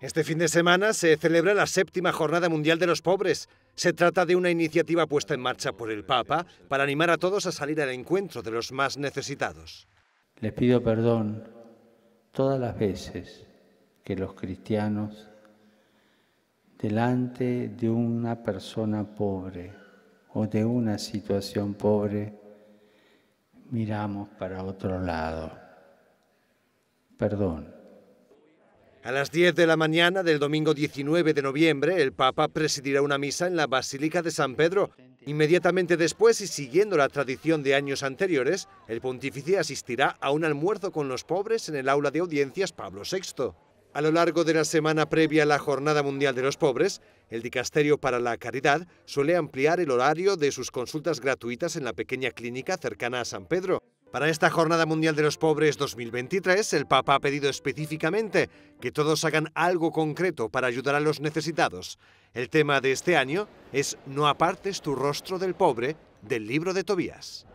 Este fin de semana se celebra la séptima Jornada Mundial de los Pobres. Se trata de una iniciativa puesta en marcha por el Papa para animar a todos a salir al encuentro de los más necesitados. Les pido perdón todas las veces que los cristianos, delante de una persona pobre o de una situación pobre, miramos para otro lado. Perdón. A las 10 de la mañana del domingo 19 de noviembre, el Papa presidirá una misa en la Basílica de San Pedro. Inmediatamente después, y siguiendo la tradición de años anteriores, el pontífice asistirá a un almuerzo con los pobres en el aula de audiencias Pablo VI. A lo largo de la semana previa a la Jornada Mundial de los Pobres, el Dicasterio para la Caridad suele ampliar el horario de sus consultas gratuitas en la pequeña clínica cercana a San Pedro. Para esta Jornada Mundial de los Pobres 2023, el Papa ha pedido específicamente que todos hagan algo concreto para ayudar a los necesitados. El tema de este año es No apartes tu rostro del pobre del libro de Tobías.